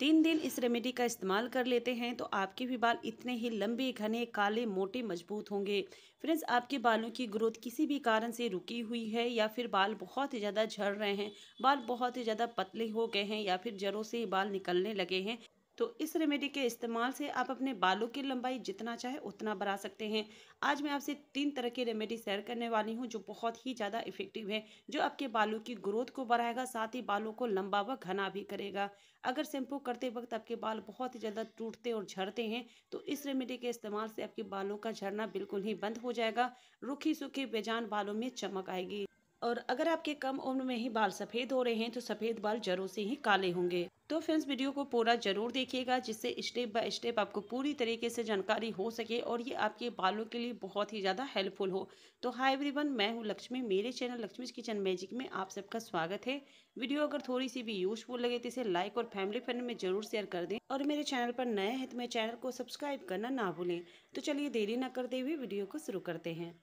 तीन दिन इस रेमेडी का इस्तेमाल कर लेते हैं तो आपके भी बाल इतने ही लंबे घने काले मोटे मजबूत होंगे फ्रेंड्स आपके बालों की ग्रोथ किसी भी कारण से रुकी हुई है या फिर बाल बहुत ही ज़्यादा झड़ रहे हैं बाल बहुत ही ज़्यादा पतले हो गए हैं या फिर जड़ों से बाल निकलने लगे हैं तो इस रेमेडी के इस्तेमाल से आप अपने बालों की लंबाई जितना चाहे उतना बढ़ा सकते हैं आज मैं आपसे तीन तरह की रेमेडी शेयर करने वाली हूँ जो बहुत ही ज़्यादा इफेक्टिव है जो आपके बालों की ग्रोथ को बढ़ाएगा साथ ही बालों को लंबा व घना भी करेगा अगर शैम्पू करते वक्त आपके बाल बहुत ही ज़्यादा टूटते और झड़ते हैं तो इस रेमेडी के इस्तेमाल से आपके बालों का झड़ना बिल्कुल ही बंद हो जाएगा रूखी सूखे बेजान बालों में चमक आएगी और अगर आपके कम उम्र में ही बाल सफ़ेद हो रहे हैं तो सफ़ेद बाल जरूर से ही काले होंगे तो फ्रेंड्स वीडियो को पूरा जरूर देखिएगा जिससे स्टेप बाय स्टेप आपको पूरी तरीके से जानकारी हो सके और ये आपके बालों के लिए बहुत ही ज़्यादा हेल्पफुल हो तो हाय एवरीवन मैं हूँ लक्ष्मी मेरे चैनल लक्ष्मी किचन मैजिक में आप सबका स्वागत है वीडियो अगर थोड़ी सी भी यूजफुल लगे तो इसे लाइक और फैमिली फ्रेंड में जरूर शेयर कर दें और मेरे चैनल पर नए हैं तो मेरे चैनल को सब्सक्राइब करना ना भूलें तो चलिए देरी ना करते हुए वीडियो को शुरू करते हैं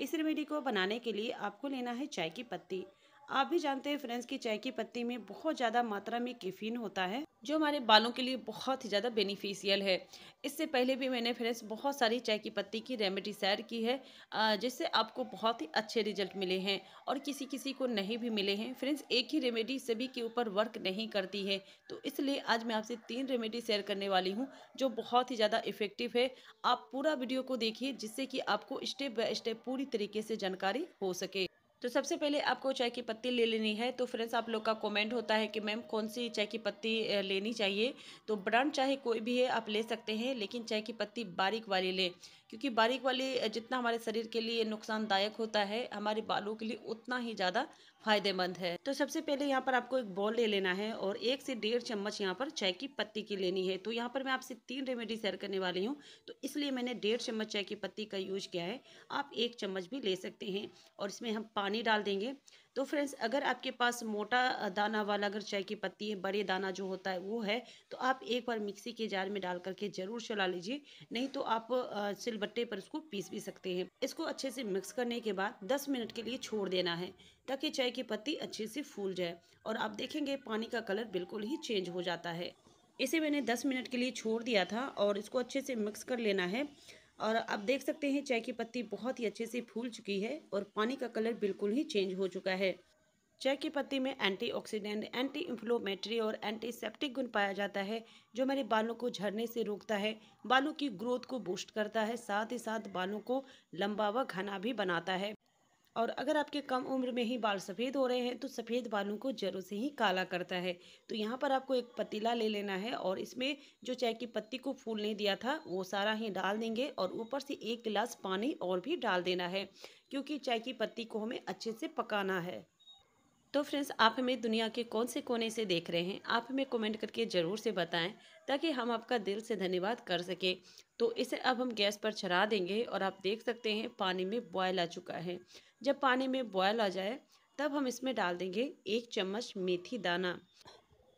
इस रेमेडी को बनाने के लिए आपको लेना है चाय की पत्ती आप भी जानते हैं फ्रेंड्स कि चाय की पत्ती में बहुत ज़्यादा मात्रा में कैफीन होता है जो हमारे बालों के लिए बहुत ही ज़्यादा बेनिफिशियल है इससे पहले भी मैंने फ्रेंड्स बहुत सारी चाय की पत्ती की रेमेडी सैर की है जिससे आपको बहुत ही अच्छे रिजल्ट मिले हैं और किसी किसी को नहीं भी मिले हैं फ्रेंड्स एक ही रेमेडी सभी के ऊपर वर्क नहीं करती है तो इसलिए आज मैं आपसे तीन रेमेडी शेयर करने वाली हूँ जो बहुत ही ज़्यादा इफेक्टिव है आप पूरा वीडियो को देखिए जिससे कि आपको स्टेप बाय स्टेप पूरी तरीके से जानकारी हो सके तो सबसे पहले आपको चाय की पत्ती ले लेनी है तो फ्रेंड्स आप लोग का कमेंट होता है कि मैम कौन सी चाय की पत्ती लेनी चाहिए तो ब्रांड चाहे कोई भी है आप ले सकते हैं लेकिन चाय की पत्ती बारीक वाली लें क्योंकि बारीक वाली जितना हमारे शरीर के लिए नुकसानदायक होता है हमारे बालों के लिए उतना ही ज़्यादा फायदेमंद है तो सबसे पहले यहाँ पर आपको एक बॉल ले लेना है और एक से डेढ़ चम्मच यहाँ पर चाय की पत्ती की लेनी है तो यहाँ पर मैं आपसे तीन रेमेडी शेयर करने वाली हूँ तो इसलिए मैंने डेढ़ चम्मच चाय की पत्ती का यूज किया है आप एक चम्मच भी ले सकते हैं और इसमें हम पानी डाल देंगे तो फ्रेंड्स अगर आपके पास मोटा दाना वाला अगर चाय की पत्ती है बड़े दाना जो होता है वो है तो आप एक बार मिक्सी के जार में डाल करके ज़रूर चला लीजिए नहीं तो आप सिलबट्टे पर उसको पीस भी सकते हैं इसको अच्छे से मिक्स करने के बाद दस मिनट के लिए छोड़ देना है ताकि चाय की पत्ती अच्छे से फूल जाए और आप देखेंगे पानी का कलर बिल्कुल ही चेंज हो जाता है इसे मैंने 10 मिनट के लिए छोड़ दिया था और इसको अच्छे से मिक्स कर लेना है और आप देख सकते हैं चाय की पत्ती बहुत ही अच्छे से फूल चुकी है और पानी का कलर बिल्कुल ही चेंज हो चुका है चाय की पत्ती में एंटीऑक्सीडेंट, एंटी इन्फ्लोमेटरी और एंटीसेप्टिक गुण पाया जाता है जो मेरे बालों को झड़ने से रोकता है बालों की ग्रोथ को बूस्ट करता है साथ ही साथ बालों को लंबा व घना भी बनाता है और अगर आपके कम उम्र में ही बाल सफ़ेद हो रहे हैं तो सफ़ेद बालों को जड़ों से ही काला करता है तो यहाँ पर आपको एक पतीला ले लेना है और इसमें जो चाय की पत्ती को फूलने दिया था वो सारा ही डाल देंगे और ऊपर से एक गिलास पानी और भी डाल देना है क्योंकि चाय की पत्ती को हमें अच्छे से पकाना है तो फ्रेंड्स आप हमें दुनिया के कौन से कोने से देख रहे हैं आप हमें कमेंट करके ज़रूर से बताएं ताकि हम आपका दिल से धन्यवाद कर सकें तो इसे अब हम गैस पर चढ़ा देंगे और आप देख सकते हैं पानी में बॉयल आ चुका है जब पानी में बॉयल आ जाए तब हम इसमें डाल देंगे एक चम्मच मेथी दाना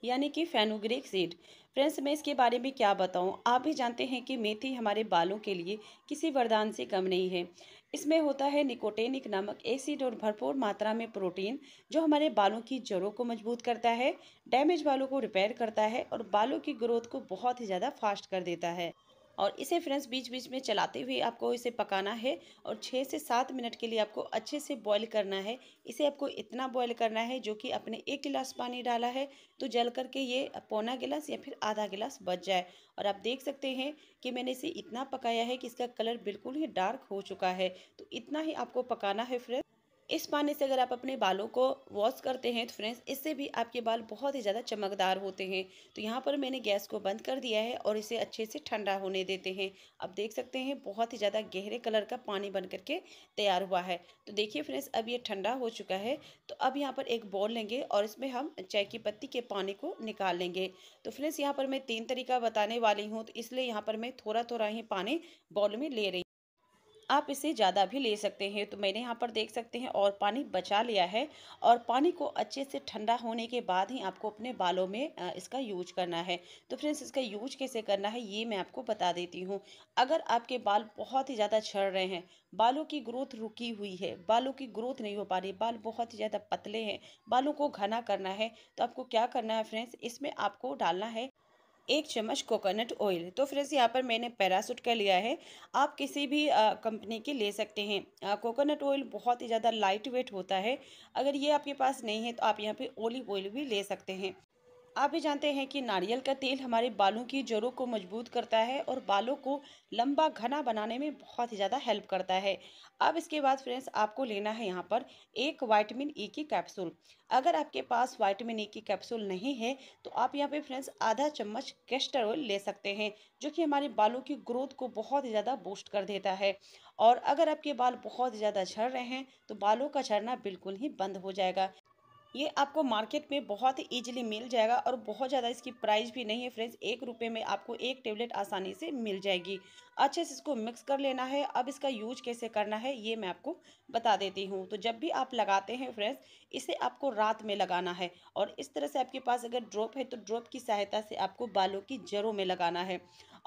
यानी कि फेनुग्रिक सीड फ्रेंड्स मैं इसके बारे में क्या बताऊं आप भी जानते हैं कि मेथी हमारे बालों के लिए किसी वरदान से कम नहीं है इसमें होता है निकोटेनिक नामक एसिड और भरपूर मात्रा में प्रोटीन जो हमारे बालों की जड़ों को मजबूत करता है डैमेज बालों को रिपेयर करता है और बालों की ग्रोथ को बहुत ही ज़्यादा फास्ट कर देता है और इसे फ्रेंड्स बीच बीच में चलाते हुए आपको इसे पकाना है और छः से सात मिनट के लिए आपको अच्छे से बॉईल करना है इसे आपको इतना बॉईल करना है जो कि आपने एक गिलास पानी डाला है तो जल करके ये पौना गिलास या फिर आधा गिलास बच जाए और आप देख सकते हैं कि मैंने इसे इतना पकाया है कि इसका कलर बिल्कुल ही डार्क हो चुका है तो इतना ही आपको पकाना है फ्रेंड्स इस पानी से अगर आप अपने बालों को वॉश करते हैं तो फ्रेंड्स इससे भी आपके बाल बहुत ही ज़्यादा चमकदार होते हैं तो यहाँ पर मैंने गैस को बंद कर दिया है और इसे अच्छे से ठंडा होने देते हैं अब देख सकते हैं बहुत ही ज़्यादा गहरे कलर का पानी बन करके तैयार हुआ है तो देखिए फ्रेंड्स अब ये ठंडा हो चुका है तो अब यहाँ पर एक बॉल लेंगे और इसमें हम चाय की पत्ती के पानी को निकाल लेंगे तो फ्रेंड्स यहाँ पर मैं तीन तरीका बताने वाली हूँ तो इसलिए यहाँ पर मैं थोड़ा थोड़ा ही पानी बॉल में ले रही आप इसे ज़्यादा भी ले सकते हैं तो मैंने यहाँ पर देख सकते हैं और पानी बचा लिया है और पानी को अच्छे से ठंडा होने के बाद ही आपको अपने बालों में इसका यूज करना है तो फ्रेंड्स इसका यूज कैसे करना है ये मैं आपको बता देती हूँ अगर आपके बाल बहुत ही ज़्यादा छड़ रहे हैं बालों की ग्रोथ रुकी हुई है बालों की ग्रोथ नहीं हो पा रही बाल बहुत ही ज़्यादा पतले हैं बालों को घना करना है तो आपको क्या करना है फ्रेंड्स इसमें आपको डालना है एक चम्मच कोकोनट ऑयल तो फ्रेंड्स यहाँ पर मैंने पैरासूट का लिया है आप किसी भी कंपनी की ले सकते हैं कोकोनट ऑयल बहुत ही ज़्यादा लाइट वेट होता है अगर ये आपके पास नहीं है तो आप यहाँ पर ओलिव ऑयल भी ले सकते हैं आप भी जानते हैं कि नारियल का तेल हमारे बालों की जड़ों को मजबूत करता है और बालों को लंबा घना बनाने में बहुत ही ज़्यादा हेल्प करता है अब इसके बाद फ्रेंड्स आपको लेना है यहाँ पर एक वाइटमिन ई की कैप्सूल अगर आपके पास वाइटमिन ई की कैप्सूल नहीं है तो आप यहाँ पे फ्रेंड्स आधा चम्मच कैस्टर ऑयल ले सकते हैं जो कि हमारे बालों की ग्रोथ को बहुत ही ज़्यादा बूस्ट कर देता है और अगर आपके बाल बहुत ज़्यादा झड़ रहे हैं तो बालों का झड़ना बिल्कुल ही बंद हो जाएगा ये आपको मार्केट में बहुत ही ईजिली मिल जाएगा और बहुत ज़्यादा इसकी प्राइस भी नहीं है फ्रेंड्स एक रुपये में आपको एक टेबलेट आसानी से मिल जाएगी अच्छे से इसको मिक्स कर लेना है अब इसका यूज कैसे करना है ये मैं आपको बता देती हूँ तो जब भी आप लगाते हैं फ्रेंड्स इसे आपको रात में लगाना है और इस तरह से आपके पास अगर ड्रॉप है तो ड्रॉप की सहायता से आपको बालों की जड़ों में लगाना है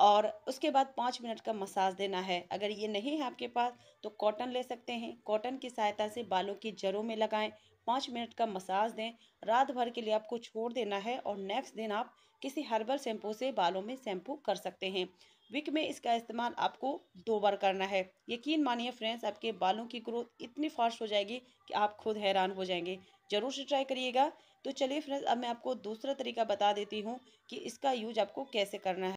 और उसके बाद पाँच मिनट का मसाज देना है अगर ये नहीं है आपके पास तो कॉटन ले सकते हैं कॉटन की सहायता से बालों की जड़ों में लगाएं पाँच मिनट का मसाज दें रात भर के लिए आपको छोड़ देना है और नेक्स्ट दिन आप किसी हर्बल शैम्पू से बालों में शैम्पू कर सकते हैं विक में इसका इस्तेमाल आपको दो बार करना है यकीन मानिए फ्रेंड्स आपके बालों की ग्रोथ इतनी फास्ट हो जाएगी कि आप खुद हैरान हो जाएंगे ज़रूर से ट्राई करिएगा तो चलिए फ्रेंड्स अब मैं आपको दूसरा तरीका बता देती हूँ कि इसका यूज आपको कैसे करना है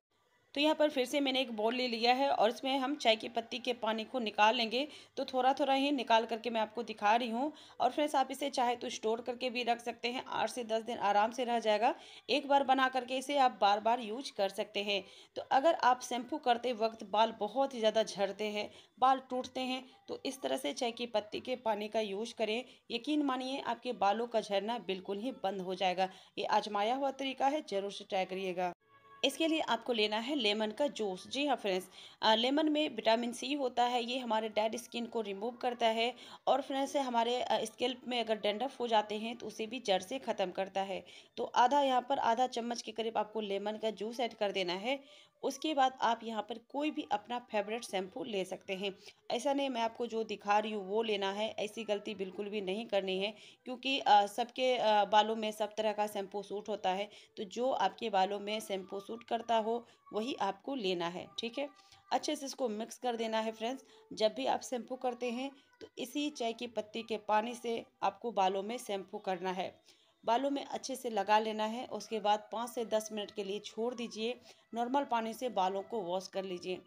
तो यहाँ पर फिर से मैंने एक बॉल ले लिया है और इसमें हम चाय की पत्ती के पानी को निकाल लेंगे तो थोड़ा थोड़ा ही निकाल करके मैं आपको दिखा रही हूँ और फ्रेंड्स आप इसे चाहे तो स्टोर करके भी रख सकते हैं आठ से दस दिन आराम से रह जाएगा एक बार बना करके इसे आप बार बार यूज कर सकते हैं तो अगर आप शैम्पू करते वक्त बाल बहुत ही ज़्यादा झड़ते हैं बाल टूटते हैं तो इस तरह से चाय की पत्ती के पानी का यूज करें यकीन मानिए आपके बालों का झड़ना बिल्कुल ही बंद हो जाएगा ये आजमाया हुआ तरीका है ज़रूर से ट्राई करिएगा इसके लिए आपको लेना है लेमन का जूस जी हाँ फ्रेंड्स लेमन में विटामिन सी होता है ये हमारे डेड स्किन को रिमूव करता है और फ्रेंड्स हमारे स्केल्प में अगर डेंडफ हो जाते हैं तो उसे भी जड़ से ख़त्म करता है तो आधा यहाँ पर आधा चम्मच के करीब आपको लेमन का जूस ऐड कर देना है उसके बाद आप यहाँ पर कोई भी अपना फेवरेट शैम्पू ले सकते हैं ऐसा नहीं मैं आपको जो दिखा रही हूँ वो लेना है ऐसी गलती बिल्कुल भी नहीं करनी है क्योंकि सबके बालों में सब तरह का शैम्पू सूट होता है तो जो आपके बालों में शैम्पू सूट करता हो वही आपको लेना है ठीक है अच्छे से इसको मिक्स कर देना है फ्रेंड्स जब भी आप शैम्पू करते हैं तो इसी चाय की पत्ती के पानी से आपको बालों में शैम्पू करना है बालों में अच्छे से लगा लेना है उसके बाद पाँच से दस मिनट के लिए छोड़ दीजिए नॉर्मल पानी से बालों को वॉश कर लीजिए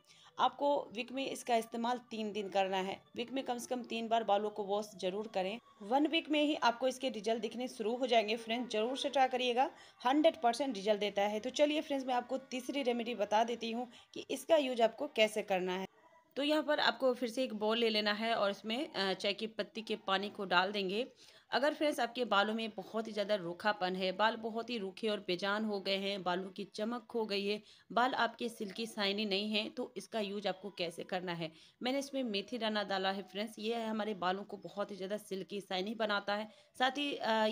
आपको विक में इसका इस्तेमाल तीन दिन करना है विक में कम से कम तीन बार बालों को वॉश जरूर करें वन वीक में ही आपको इसके रिजल्ट दिखने शुरू हो जाएंगे फ्रेंड्स जरूर से ट्राई करिएगा हंड्रेड परसेंट रिजल्ट देता है तो चलिए फ्रेंड्स मैं आपको तीसरी रेमेडी बता देती हूँ कि इसका यूज आपको कैसे करना है तो यहाँ पर आपको फिर से एक बॉल ले लेना है और इसमें चाय की पत्ती के पानी को डाल देंगे अगर फ्रेंड्स आपके बालों में बहुत ही ज़्यादा रूखापन है बाल बहुत ही रूखे और बेजान हो गए हैं बालों की चमक खो गई है बाल आपके सिल्की साइनी नहीं है तो इसका यूज आपको कैसे करना है मैंने इसमें मेथी दाना डाला है फ्रेंड्स ये है हमारे बालों को बहुत ही ज़्यादा सिल्की साइनी बनाता है साथ ही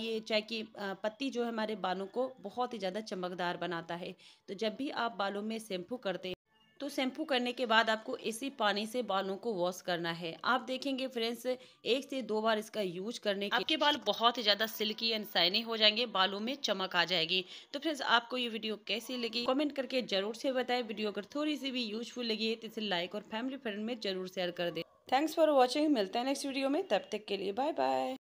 ये चाय की पत्ती जो है हमारे बालों को बहुत ही ज़्यादा चमकदार बनाता है तो जब भी आप बालों में शैम्पू करते तो शैम्पू करने के बाद आपको इसी पानी से बालों को वॉश करना है आप देखेंगे फ्रेंड्स एक से दो बार इसका यूज करने के आपके बाल बहुत ही ज़्यादा सिल्की एंड साइनी हो जाएंगे बालों में चमक आ जाएगी तो फ्रेंड्स आपको ये वीडियो कैसी लगी कमेंट करके जरूर से बताएं वीडियो अगर थोड़ी सी भी यूजफुल लगी है तो इसे लाइक और फैमिली फ्रेंड में जरूर शेयर कर दे थैंक्स फॉर वॉचिंग मिलते हैं नेक्स्ट वीडियो में तब तक के लिए बाय बाय